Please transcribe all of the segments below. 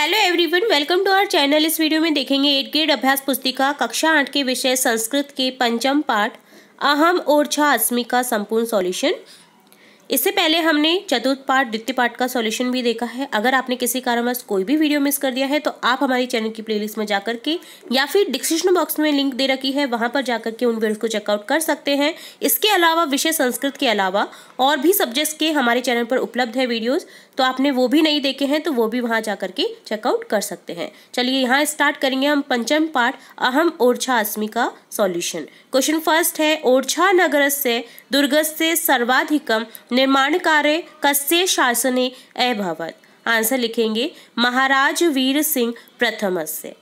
hello everyone welcome to our channel इस video में देखेंगे एट ग्रेड अभ्यास पुस्तिका कक्षा आठ के विषय संस्कृत के पंचम पाठ अहम और छा अस्मि का संपूर्ण सॉल्यूशन इससे पहले हमने चतुर्थ पार्ट द्वितीय पार्ट का सॉल्यूशन भी देखा है अगर आपने किसी कारणवश कोई भी वीडियो मिस कर दिया है तो आप हमारी चैनल की प्लेलिस्ट में जाकर के या फिर डिस्क्रिप्शन बॉक्स में लिंक दे रखी है वहां पर जाकर के उन वीडियो को चेकआउट कर सकते हैं इसके अलावा विषय संस्कृत के अलावा और भी सब्जेक्ट्स के हमारे चैनल पर उपलब्ध है वीडियोज़ तो आपने वो भी नहीं देखे हैं तो वो भी वहाँ जा करके चेकआउट कर सकते हैं चलिए यहाँ स्टार्ट करेंगे हम पंचम पार्ट अहम ओरछा अस्मी का सॉल्यूशन क्वेश्चन फर्स्ट है ओरछा नगर से दुर्गस से सर्वाधिकम निर्माण कार्य कस्य शासने अभवत आंसर लिखेंगे महाराज वीर सिंह प्रथम से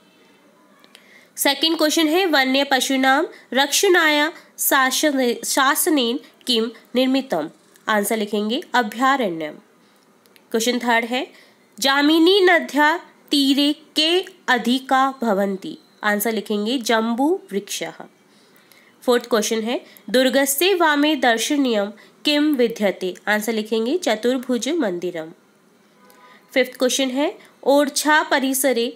सेकेंड क्वेश्चन है वन्य नाम रक्षणाया शासन शासनेन किम निर्मितम आंसर लिखेंगे अभ्यारण्यम क्वेश्चन थर्ड है जामिनी नद्या तीरे के अधिका भवंती आंसर लिखेंगे जम्बू वृक्ष फोर्थ क्वेश्चन है दुर्गस्य वामे दर्शनीयम किम विद्यते आंसर लिखेंगे चतुर्भुज मंदिरम फिफ्थ क्वेश्चन है ओरछा परिसरे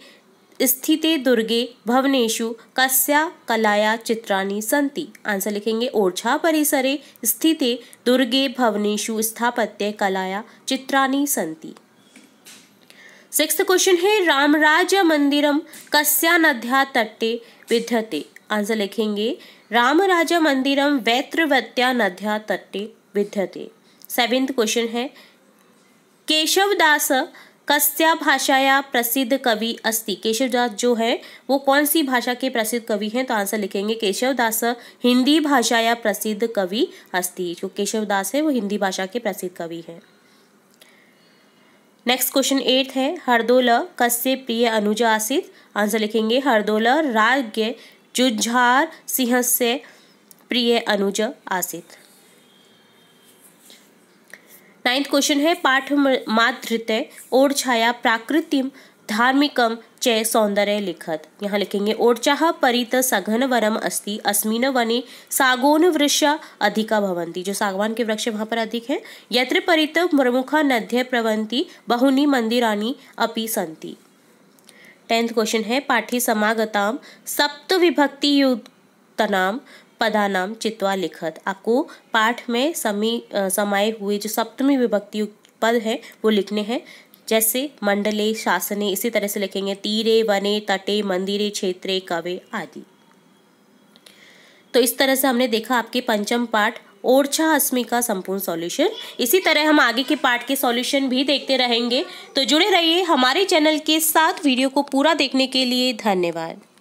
स्थिते दुर्गे भवनेशु कस्या कलाया चित्राणि सन्ति आंसर लिखेंगे ओरछा परिसरे स्थिते दुर्गे भवनेशु स्थापत्य कलाया चित्राणि सन्ति सिक्स्थ क्वेश्चन है रामराज मंदिरम कस्या नद्या तट्टे विद्यते आंसर लिखेंगे रामराज मंदिरम वैत्रवत्या नद्या तट्टे विद्यते सेवेंथ क्वेश्चन है केशवदास कस्या भाषाया प्रसिद्ध कवि अस्ति केशवदास जो है वो कौन सी भाषा के प्रसिद्ध कवि हैं तो आंसर लिखेंगे केशवदास हिंदी भाषाया प्रसिद्ध कवि अस्ति जो केशवदास है वो हिंदी भाषा के प्रसिद्ध कवि हैं नेक्स्ट क्वेश्चन एट है हरदोल कस्य प्रिय अनुज आसित आंसर लिखेंगे हरदोल राज्य जुझार सिंह से प्रिय अनुज आसित नाइन्थ क्वेश्चन है पाठ मातृत्य ओढ़ छाया प्राकृतिम धार्मिकम च सौंदर्य लिखत यहाँ लिखेंगे ओरचा परित सघन वरम अस्ति अस्मिन वने सागोन वृक्ष अधिका भवंती जो सागवान के वृक्ष वहाँ पर अधिक हैं यत्र परित प्रमुखा नद्य प्रवंती बहुनी मंदिरानी अपि संति टेंथ क्वेश्चन है पाठी समागताम सप्त विभक्ति युक्तनाम पदानाम चित्वा लिखत आपको पाठ में समी समाये हुए जो सप्तमी विभक्ति पद है वो लिखने हैं जैसे मंडले शासने इसी तरह से लिखेंगे तीरे वने तटे मंदिरे क्षेत्रे कवे आदि तो इस तरह से हमने देखा आपके पंचम पाठ ओरछा अस्मी का संपूर्ण सॉल्यूशन इसी तरह हम आगे के पार्ट के सॉल्यूशन भी देखते रहेंगे तो जुड़े रहिए हमारे चैनल के साथ वीडियो को पूरा देखने के लिए धन्यवाद